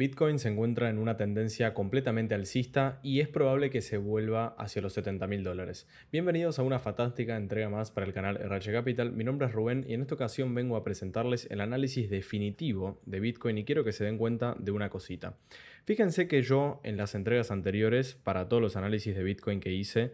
Bitcoin se encuentra en una tendencia completamente alcista y es probable que se vuelva hacia los 70 mil dólares. Bienvenidos a una fantástica entrega más para el canal RH Capital. Mi nombre es Rubén y en esta ocasión vengo a presentarles el análisis definitivo de Bitcoin y quiero que se den cuenta de una cosita. Fíjense que yo en las entregas anteriores, para todos los análisis de Bitcoin que hice,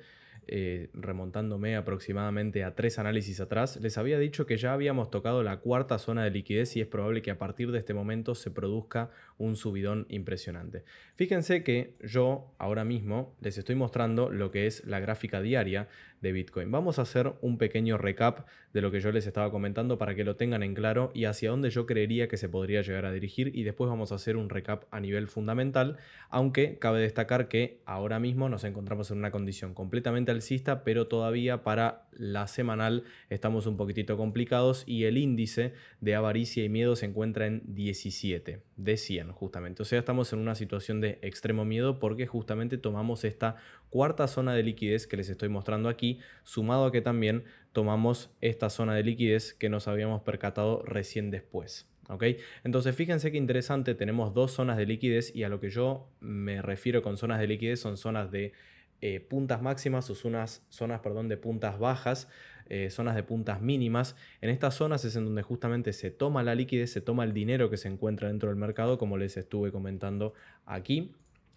eh, remontándome aproximadamente a tres análisis atrás, les había dicho que ya habíamos tocado la cuarta zona de liquidez y es probable que a partir de este momento se produzca un subidón impresionante. Fíjense que yo ahora mismo les estoy mostrando lo que es la gráfica diaria Bitcoin. Vamos a hacer un pequeño recap de lo que yo les estaba comentando para que lo tengan en claro y hacia dónde yo creería que se podría llegar a dirigir y después vamos a hacer un recap a nivel fundamental, aunque cabe destacar que ahora mismo nos encontramos en una condición completamente alcista, pero todavía para la semanal estamos un poquitito complicados y el índice de avaricia y miedo se encuentra en 17 de 100 justamente. O sea, estamos en una situación de extremo miedo porque justamente tomamos esta cuarta zona de liquidez que les estoy mostrando aquí sumado a que también tomamos esta zona de liquidez que nos habíamos percatado recién después. ¿ok? Entonces fíjense qué interesante, tenemos dos zonas de liquidez y a lo que yo me refiero con zonas de liquidez son zonas de eh, puntas máximas o zonas, zonas perdón, de puntas bajas, eh, zonas de puntas mínimas. En estas zonas es en donde justamente se toma la liquidez, se toma el dinero que se encuentra dentro del mercado, como les estuve comentando aquí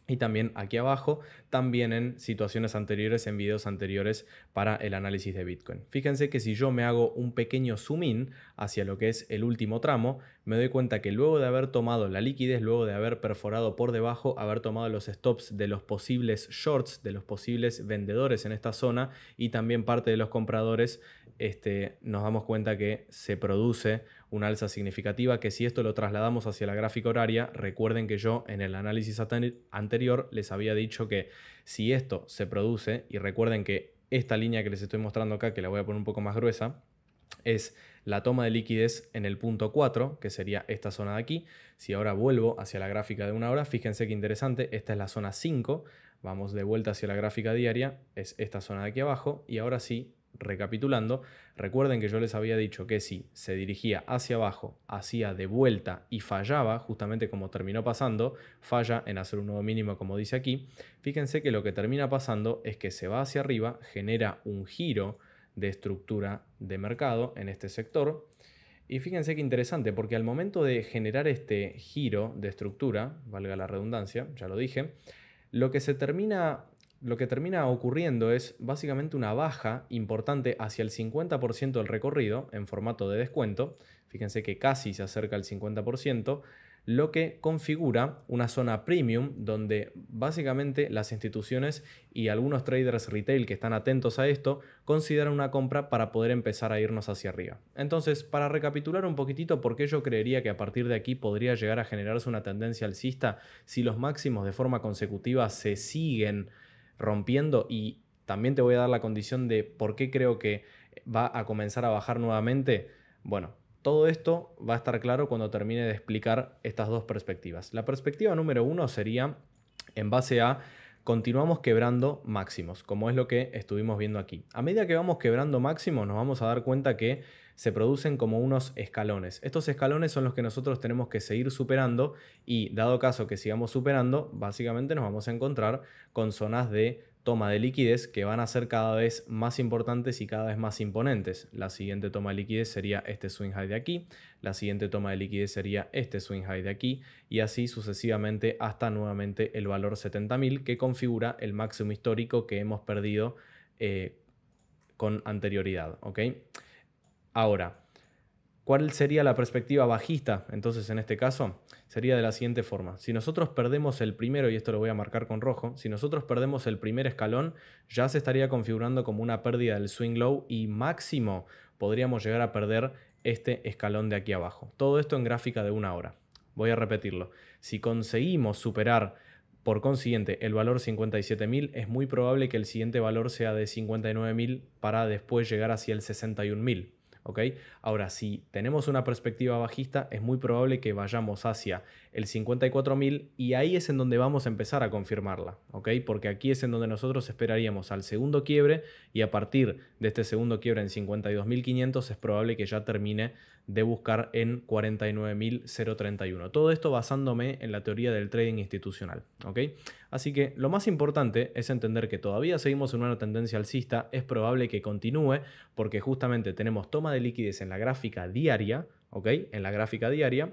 y también aquí abajo, también en situaciones anteriores, en videos anteriores para el análisis de Bitcoin. Fíjense que si yo me hago un pequeño zoom in hacia lo que es el último tramo, me doy cuenta que luego de haber tomado la liquidez, luego de haber perforado por debajo, haber tomado los stops de los posibles shorts, de los posibles vendedores en esta zona y también parte de los compradores, este, nos damos cuenta que se produce una alza significativa que si esto lo trasladamos hacia la gráfica horaria, recuerden que yo en el análisis anterior les había dicho que si esto se produce, y recuerden que esta línea que les estoy mostrando acá, que la voy a poner un poco más gruesa, es la toma de liquidez en el punto 4, que sería esta zona de aquí. Si ahora vuelvo hacia la gráfica de una hora, fíjense qué interesante, esta es la zona 5, vamos de vuelta hacia la gráfica diaria, es esta zona de aquí abajo, y ahora sí Recapitulando, recuerden que yo les había dicho que si se dirigía hacia abajo, hacía de vuelta y fallaba, justamente como terminó pasando, falla en hacer un nuevo mínimo como dice aquí, fíjense que lo que termina pasando es que se va hacia arriba, genera un giro de estructura de mercado en este sector. Y fíjense que interesante, porque al momento de generar este giro de estructura, valga la redundancia, ya lo dije, lo que se termina lo que termina ocurriendo es básicamente una baja importante hacia el 50% del recorrido en formato de descuento. Fíjense que casi se acerca al 50%, lo que configura una zona premium donde básicamente las instituciones y algunos traders retail que están atentos a esto consideran una compra para poder empezar a irnos hacia arriba. Entonces, para recapitular un poquitito por qué yo creería que a partir de aquí podría llegar a generarse una tendencia alcista si los máximos de forma consecutiva se siguen rompiendo y también te voy a dar la condición de por qué creo que va a comenzar a bajar nuevamente. Bueno, todo esto va a estar claro cuando termine de explicar estas dos perspectivas. La perspectiva número uno sería en base a continuamos quebrando máximos, como es lo que estuvimos viendo aquí. A medida que vamos quebrando máximos, nos vamos a dar cuenta que se producen como unos escalones. Estos escalones son los que nosotros tenemos que seguir superando y dado caso que sigamos superando, básicamente nos vamos a encontrar con zonas de toma de liquidez que van a ser cada vez más importantes y cada vez más imponentes. La siguiente toma de liquidez sería este swing high de aquí, la siguiente toma de liquidez sería este swing high de aquí y así sucesivamente hasta nuevamente el valor 70.000 que configura el máximo histórico que hemos perdido eh, con anterioridad. ¿ok? Ahora, ¿Cuál sería la perspectiva bajista? Entonces, en este caso, sería de la siguiente forma. Si nosotros perdemos el primero, y esto lo voy a marcar con rojo, si nosotros perdemos el primer escalón, ya se estaría configurando como una pérdida del swing low y máximo podríamos llegar a perder este escalón de aquí abajo. Todo esto en gráfica de una hora. Voy a repetirlo. Si conseguimos superar por consiguiente, el valor 57.000 es muy probable que el siguiente valor sea de 59.000 para después llegar hacia el 61.000. Ahora, si tenemos una perspectiva bajista, es muy probable que vayamos hacia el 54.000 y ahí es en donde vamos a empezar a confirmarla, Porque aquí es en donde nosotros esperaríamos al segundo quiebre y a partir de este segundo quiebre en 52.500, es probable que ya termine de buscar en 49.031. Todo esto basándome en la teoría del trading institucional. Así que lo más importante es entender que todavía seguimos en una tendencia alcista, es probable que continúe porque justamente tenemos toma de liquidez en la gráfica diaria, en la gráfica diaria,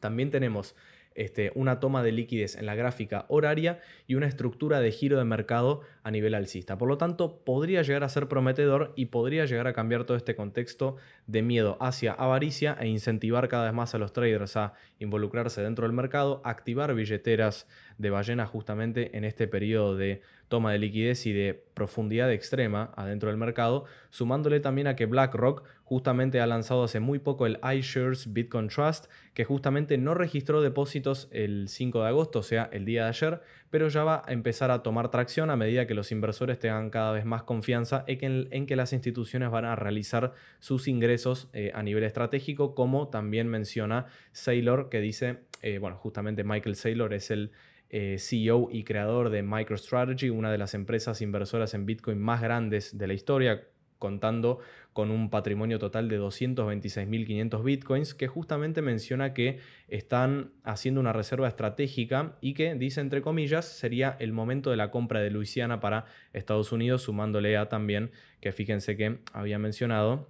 también tenemos este, una toma de liquidez en la gráfica horaria y una estructura de giro de mercado a nivel alcista. Por lo tanto, podría llegar a ser prometedor y podría llegar a cambiar todo este contexto de miedo hacia avaricia e incentivar cada vez más a los traders a involucrarse dentro del mercado, activar billeteras de ballena justamente en este periodo de toma de liquidez y de profundidad extrema adentro del mercado, sumándole también a que BlackRock justamente ha lanzado hace muy poco el iShares Bitcoin Trust, que justamente no registró depósitos el 5 de agosto, o sea, el día de ayer, pero ya va a empezar a tomar tracción a medida que los inversores tengan cada vez más confianza en que, las instituciones van a realizar sus ingresos eh, a nivel estratégico, como también menciona Saylor, que dice, eh, bueno, justamente Michael Saylor es el eh, CEO y creador de MicroStrategy, una de las empresas inversoras en Bitcoin más grandes de la historia, contando con un patrimonio total de 226.500 bitcoins, que justamente menciona que están haciendo una reserva estratégica y que, dice entre comillas, sería el momento de la compra de Luisiana para Estados Unidos, sumándole a también que fíjense que había mencionado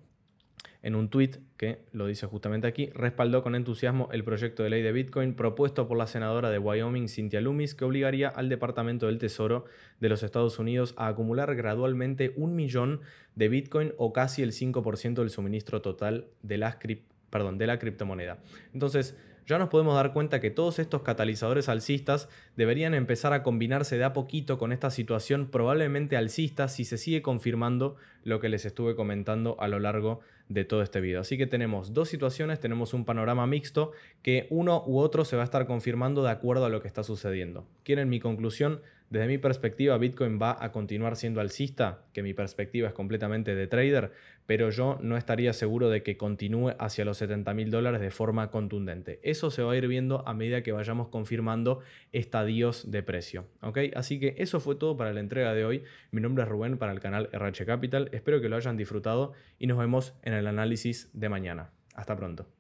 en un tuit que lo dice justamente aquí, respaldó con entusiasmo el proyecto de ley de Bitcoin propuesto por la senadora de Wyoming, Cynthia Loomis, que obligaría al Departamento del Tesoro de los Estados Unidos a acumular gradualmente un millón de Bitcoin o casi el 5% del suministro total de, de la criptomoneda. Entonces, ya nos podemos dar cuenta que todos estos catalizadores alcistas deberían empezar a combinarse de a poquito con esta situación probablemente alcista si se sigue confirmando lo que les estuve comentando a lo largo de de todo este video. Así que tenemos dos situaciones, tenemos un panorama mixto que uno u otro se va a estar confirmando de acuerdo a lo que está sucediendo. ¿Quieren mi conclusión? Desde mi perspectiva, Bitcoin va a continuar siendo alcista, que mi perspectiva es completamente de trader, pero yo no estaría seguro de que continúe hacia los 70 mil dólares de forma contundente. Eso se va a ir viendo a medida que vayamos confirmando estadios de precio. Así que eso fue todo para la entrega de hoy. Mi nombre es Rubén para el canal RH Capital. Espero que lo hayan disfrutado y nos vemos en el análisis de mañana. Hasta pronto.